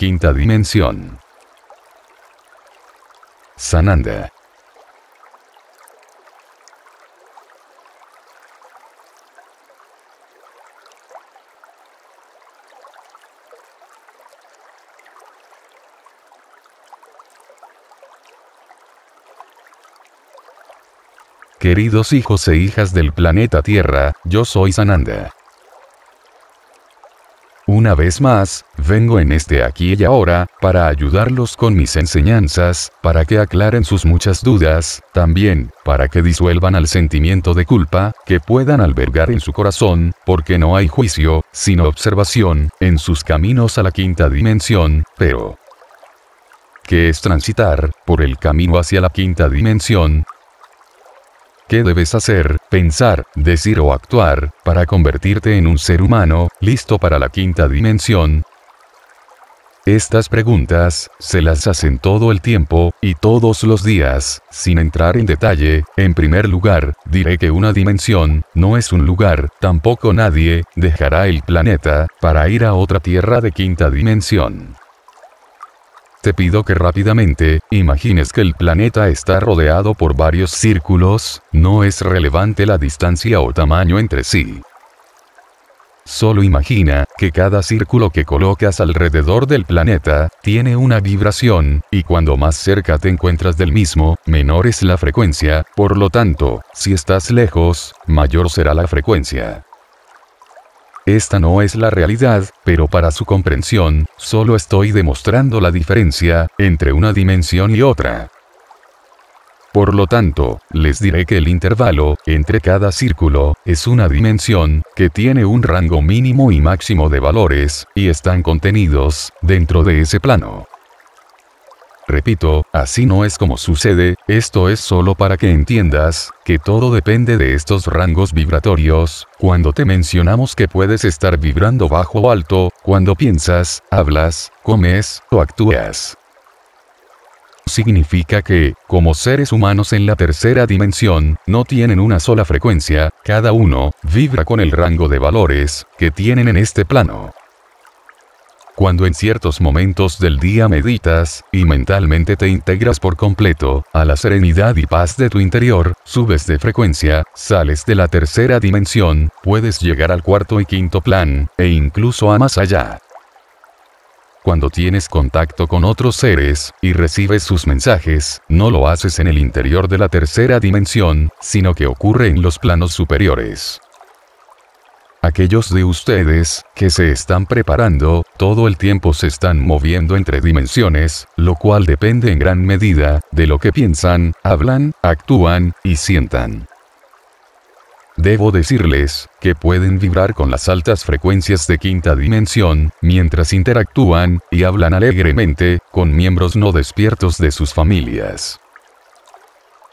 Quinta dimensión. Sananda. Queridos hijos e hijas del planeta Tierra, yo soy Sananda. Una vez más, vengo en este aquí y ahora, para ayudarlos con mis enseñanzas, para que aclaren sus muchas dudas, también, para que disuelvan al sentimiento de culpa, que puedan albergar en su corazón, porque no hay juicio, sino observación, en sus caminos a la quinta dimensión, pero que es transitar, por el camino hacia la quinta dimensión, qué debes hacer, pensar, decir o actuar, para convertirte en un ser humano, listo para la quinta dimensión. Estas preguntas, se las hacen todo el tiempo, y todos los días, sin entrar en detalle, en primer lugar, diré que una dimensión, no es un lugar, tampoco nadie, dejará el planeta, para ir a otra tierra de quinta dimensión. Te pido que rápidamente, imagines que el planeta está rodeado por varios círculos, no es relevante la distancia o tamaño entre sí. Solo imagina que cada círculo que colocas alrededor del planeta tiene una vibración, y cuando más cerca te encuentras del mismo, menor es la frecuencia, por lo tanto, si estás lejos, mayor será la frecuencia. Esta no es la realidad, pero para su comprensión, solo estoy demostrando la diferencia entre una dimensión y otra. Por lo tanto, les diré que el intervalo entre cada círculo es una dimensión que tiene un rango mínimo y máximo de valores, y están contenidos dentro de ese plano. Repito, así no es como sucede, esto es solo para que entiendas, que todo depende de estos rangos vibratorios, cuando te mencionamos que puedes estar vibrando bajo o alto, cuando piensas, hablas, comes, o actúas significa que, como seres humanos en la tercera dimensión, no tienen una sola frecuencia, cada uno, vibra con el rango de valores que tienen en este plano cuando en ciertos momentos del día meditas, y mentalmente te integras por completo, a la serenidad y paz de tu interior, subes de frecuencia, sales de la tercera dimensión, puedes llegar al cuarto y quinto plan, e incluso a más allá. Cuando tienes contacto con otros seres, y recibes sus mensajes, no lo haces en el interior de la tercera dimensión, sino que ocurre en los planos superiores. Aquellos de ustedes que se están preparando todo el tiempo se están moviendo entre dimensiones, lo cual depende en gran medida de lo que piensan, hablan, actúan y sientan. Debo decirles que pueden vibrar con las altas frecuencias de quinta dimensión, mientras interactúan y hablan alegremente con miembros no despiertos de sus familias.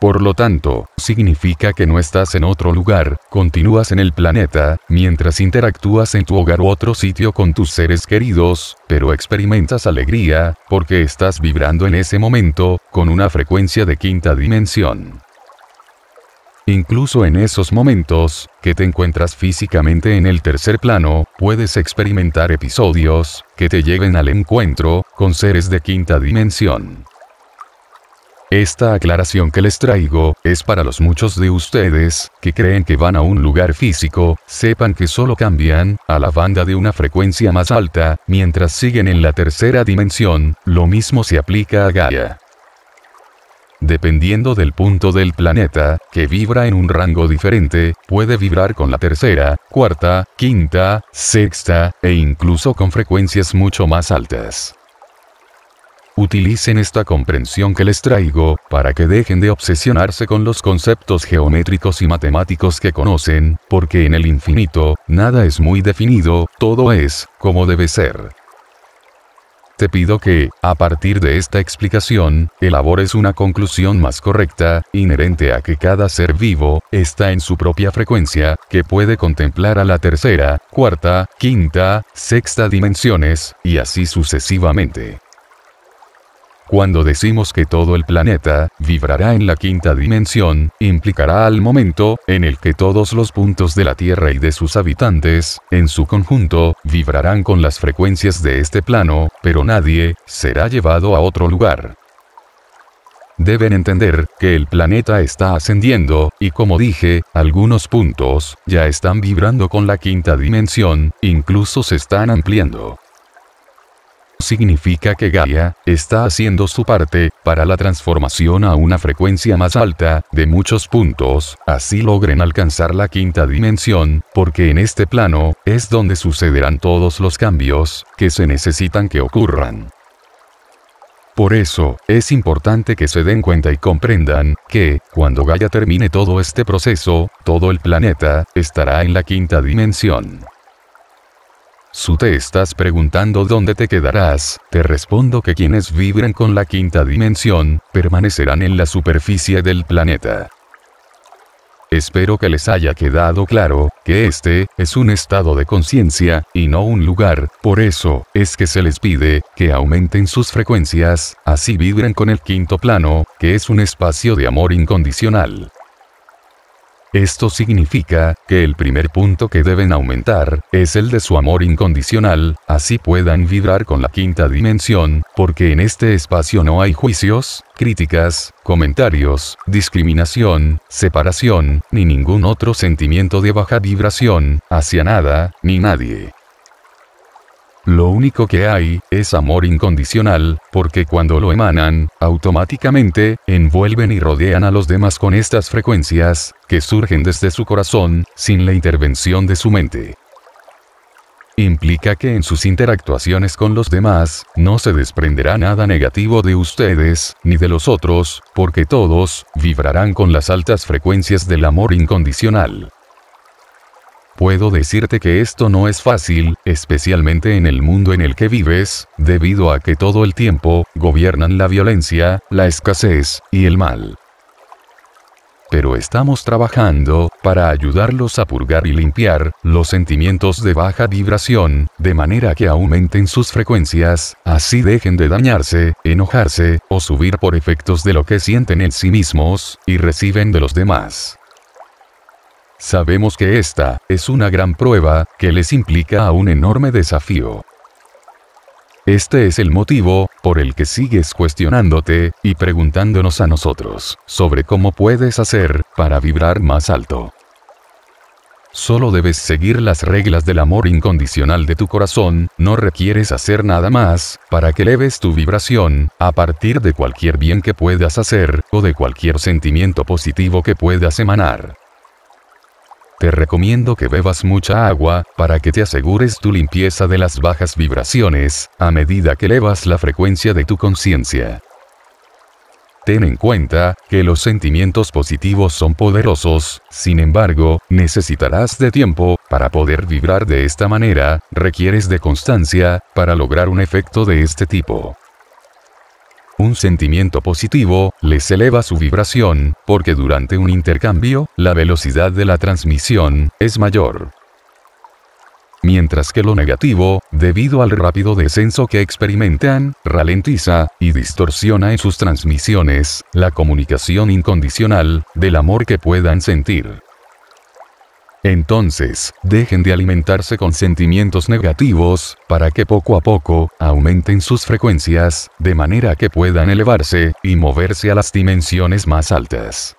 Por lo tanto, significa que no estás en otro lugar, continúas en el planeta, mientras interactúas en tu hogar u otro sitio con tus seres queridos, pero experimentas alegría, porque estás vibrando en ese momento, con una frecuencia de quinta dimensión. Incluso en esos momentos, que te encuentras físicamente en el tercer plano, puedes experimentar episodios, que te lleven al encuentro, con seres de quinta dimensión. Esta aclaración que les traigo, es para los muchos de ustedes, que creen que van a un lugar físico, sepan que solo cambian, a la banda de una frecuencia más alta, mientras siguen en la tercera dimensión, lo mismo se aplica a Gaia. Dependiendo del punto del planeta, que vibra en un rango diferente, puede vibrar con la tercera, cuarta, quinta, sexta, e incluso con frecuencias mucho más altas utilicen esta comprensión que les traigo, para que dejen de obsesionarse con los conceptos geométricos y matemáticos que conocen, porque en el infinito, nada es muy definido, todo es, como debe ser. Te pido que, a partir de esta explicación, elabores una conclusión más correcta, inherente a que cada ser vivo, está en su propia frecuencia, que puede contemplar a la tercera, cuarta, quinta, sexta dimensiones, y así sucesivamente. Cuando decimos que todo el planeta vibrará en la quinta dimensión, implicará al momento en el que todos los puntos de la Tierra y de sus habitantes, en su conjunto, vibrarán con las frecuencias de este plano, pero nadie será llevado a otro lugar. Deben entender que el planeta está ascendiendo, y como dije, algunos puntos ya están vibrando con la quinta dimensión, incluso se están ampliando. Significa que Gaia, está haciendo su parte, para la transformación a una frecuencia más alta, de muchos puntos, así logren alcanzar la quinta dimensión, porque en este plano, es donde sucederán todos los cambios, que se necesitan que ocurran. Por eso, es importante que se den cuenta y comprendan, que, cuando Gaia termine todo este proceso, todo el planeta, estará en la quinta dimensión. Si te estás preguntando dónde te quedarás, te respondo que quienes vibran con la quinta dimensión, permanecerán en la superficie del planeta. Espero que les haya quedado claro, que este, es un estado de conciencia, y no un lugar, por eso, es que se les pide, que aumenten sus frecuencias, así vibran con el quinto plano, que es un espacio de amor incondicional. Esto significa que el primer punto que deben aumentar es el de su amor incondicional, así puedan vibrar con la quinta dimensión, porque en este espacio no hay juicios, críticas, comentarios, discriminación, separación, ni ningún otro sentimiento de baja vibración, hacia nada, ni nadie. Lo único que hay, es amor incondicional, porque cuando lo emanan, automáticamente, envuelven y rodean a los demás con estas frecuencias, que surgen desde su corazón, sin la intervención de su mente implica que en sus interactuaciones con los demás, no se desprenderá nada negativo de ustedes, ni de los otros, porque todos, vibrarán con las altas frecuencias del amor incondicional. Puedo decirte que esto no es fácil, especialmente en el mundo en el que vives, debido a que todo el tiempo, gobiernan la violencia, la escasez, y el mal. Pero estamos trabajando, para ayudarlos a purgar y limpiar, los sentimientos de baja vibración, de manera que aumenten sus frecuencias, así dejen de dañarse, enojarse, o subir por efectos de lo que sienten en sí mismos, y reciben de los demás. Sabemos que esta es una gran prueba que les implica a un enorme desafío. Este es el motivo por el que sigues cuestionándote y preguntándonos a nosotros sobre cómo puedes hacer para vibrar más alto. Solo debes seguir las reglas del amor incondicional de tu corazón, no requieres hacer nada más para que eleves tu vibración a partir de cualquier bien que puedas hacer o de cualquier sentimiento positivo que puedas emanar. Te recomiendo que bebas mucha agua, para que te asegures tu limpieza de las bajas vibraciones, a medida que elevas la frecuencia de tu conciencia. Ten en cuenta que los sentimientos positivos son poderosos, sin embargo, necesitarás de tiempo, para poder vibrar de esta manera, requieres de constancia, para lograr un efecto de este tipo. Un sentimiento positivo, les eleva su vibración, porque durante un intercambio, la velocidad de la transmisión, es mayor. Mientras que lo negativo, debido al rápido descenso que experimentan, ralentiza, y distorsiona en sus transmisiones, la comunicación incondicional, del amor que puedan sentir. Entonces, dejen de alimentarse con sentimientos negativos, para que poco a poco, aumenten sus frecuencias, de manera que puedan elevarse, y moverse a las dimensiones más altas.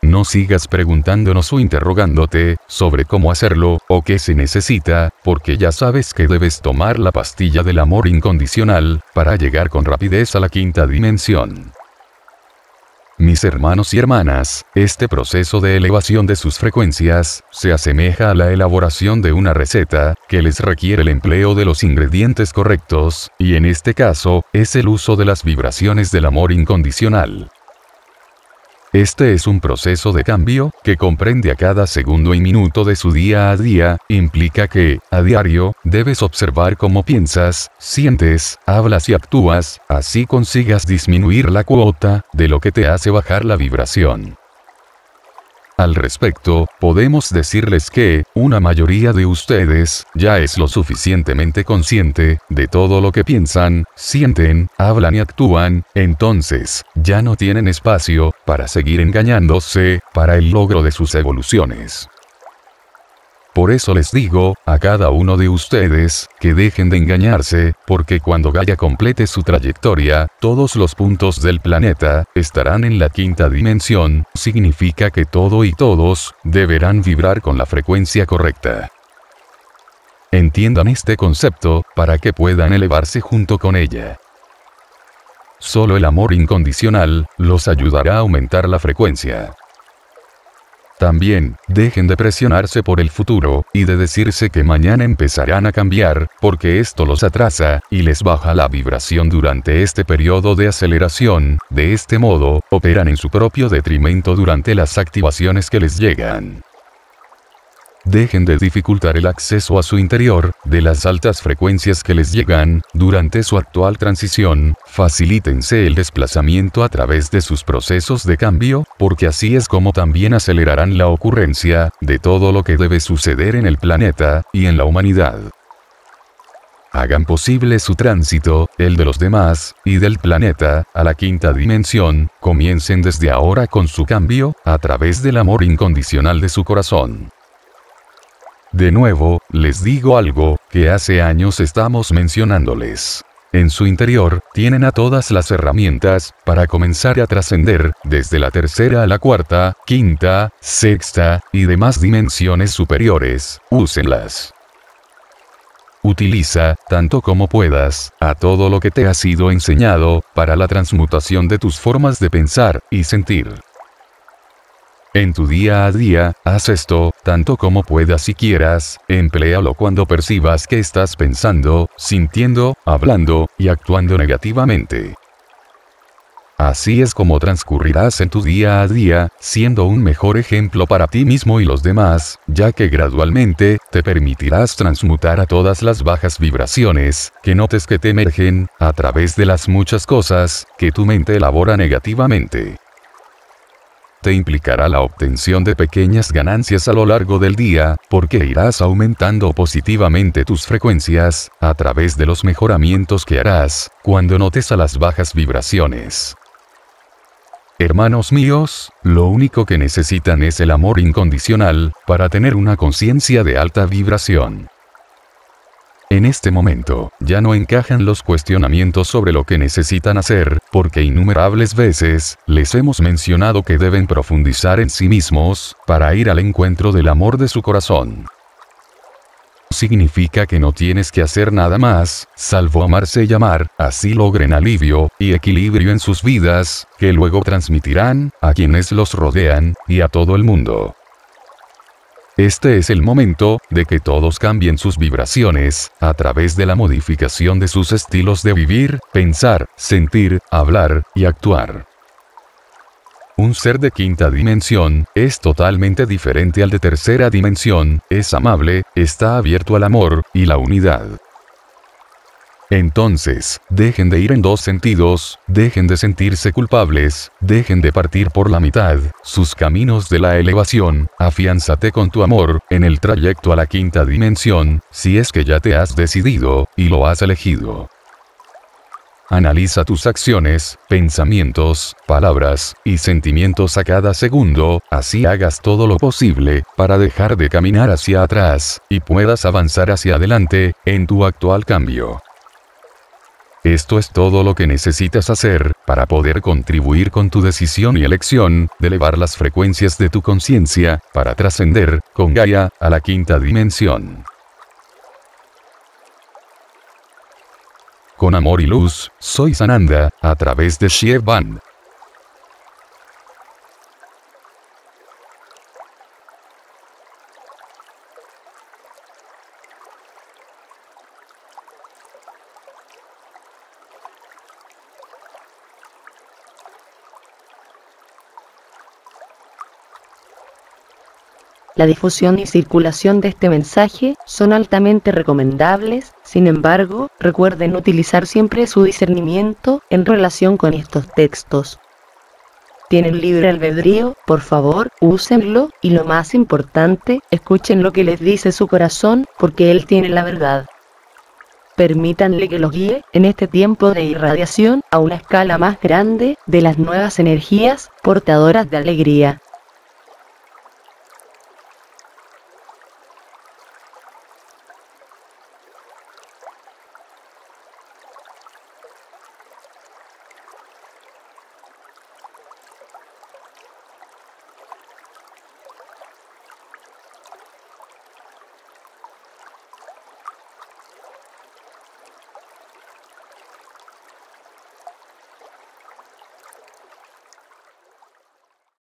No sigas preguntándonos o interrogándote sobre cómo hacerlo o qué se necesita, porque ya sabes que debes tomar la pastilla del amor incondicional para llegar con rapidez a la quinta dimensión. Mis hermanos y hermanas, este proceso de elevación de sus frecuencias se asemeja a la elaboración de una receta, que les requiere el empleo de los ingredientes correctos, y en este caso, es el uso de las vibraciones del amor incondicional. Este es un proceso de cambio, que comprende a cada segundo y minuto de su día a día, implica que, a diario, debes observar cómo piensas, sientes, hablas y actúas, así consigas disminuir la cuota, de lo que te hace bajar la vibración. Al respecto, podemos decirles que, una mayoría de ustedes, ya es lo suficientemente consciente, de todo lo que piensan, sienten, hablan y actúan, entonces, ya no tienen espacio, para seguir engañándose, para el logro de sus evoluciones. Por eso les digo, a cada uno de ustedes, que dejen de engañarse, porque cuando Gaia complete su trayectoria, todos los puntos del planeta, estarán en la quinta dimensión, significa que todo y todos, deberán vibrar con la frecuencia correcta. Entiendan este concepto, para que puedan elevarse junto con ella. Solo el amor incondicional, los ayudará a aumentar la frecuencia. También, dejen de presionarse por el futuro, y de decirse que mañana empezarán a cambiar, porque esto los atrasa, y les baja la vibración durante este periodo de aceleración, de este modo, operan en su propio detrimento durante las activaciones que les llegan. Dejen de dificultar el acceso a su interior, de las altas frecuencias que les llegan, durante su actual transición, facilítense el desplazamiento a través de sus procesos de cambio, porque así es como también acelerarán la ocurrencia, de todo lo que debe suceder en el planeta, y en la humanidad hagan posible su tránsito, el de los demás, y del planeta, a la quinta dimensión, comiencen desde ahora con su cambio, a través del amor incondicional de su corazón. De nuevo, les digo algo, que hace años estamos mencionándoles. En su interior, tienen a todas las herramientas para comenzar a trascender, desde la tercera a la cuarta, quinta, sexta y demás dimensiones superiores, úsenlas. Utiliza, tanto como puedas, a todo lo que te ha sido enseñado, para la transmutación de tus formas de pensar y sentir. En tu día a día, haz esto, tanto como puedas y quieras, emplealo cuando percibas que estás pensando, sintiendo, hablando y actuando negativamente. Así es como transcurrirás en tu día a día, siendo un mejor ejemplo para ti mismo y los demás, ya que gradualmente, te permitirás transmutar a todas las bajas vibraciones, que notes que te emergen, a través de las muchas cosas, que tu mente elabora negativamente te implicará la obtención de pequeñas ganancias a lo largo del día, porque irás aumentando positivamente tus frecuencias, a través de los mejoramientos que harás, cuando notes a las bajas vibraciones. Hermanos míos, lo único que necesitan es el amor incondicional, para tener una conciencia de alta vibración. En este momento, ya no encajan los cuestionamientos sobre lo que necesitan hacer, porque innumerables veces, les hemos mencionado que deben profundizar en sí mismos, para ir al encuentro del amor de su corazón significa que no tienes que hacer nada más, salvo amarse y amar, así logren alivio y equilibrio en sus vidas, que luego transmitirán a quienes los rodean y a todo el mundo. Este es el momento de que todos cambien sus vibraciones a través de la modificación de sus estilos de vivir, pensar, sentir, hablar y actuar. Un ser de quinta dimensión es totalmente diferente al de tercera dimensión, es amable, está abierto al amor y la unidad. Entonces, dejen de ir en dos sentidos, dejen de sentirse culpables, dejen de partir por la mitad, sus caminos de la elevación, afiánzate con tu amor, en el trayecto a la quinta dimensión, si es que ya te has decidido, y lo has elegido. Analiza tus acciones, pensamientos, palabras y sentimientos a cada segundo, así hagas todo lo posible para dejar de caminar hacia atrás y puedas avanzar hacia adelante en tu actual cambio. Esto es todo lo que necesitas hacer para poder contribuir con tu decisión y elección de elevar las frecuencias de tu conciencia para trascender con Gaia a la quinta dimensión. Con amor y luz, soy Sananda, a través de Band. La difusión y circulación de este mensaje son altamente recomendables, sin embargo, recuerden utilizar siempre su discernimiento en relación con estos textos. Tienen libre albedrío, por favor, úsenlo y lo más importante, escuchen lo que les dice su corazón porque él tiene la verdad. Permítanle que los guíe en este tiempo de irradiación a una escala más grande de las nuevas energías portadoras de alegría.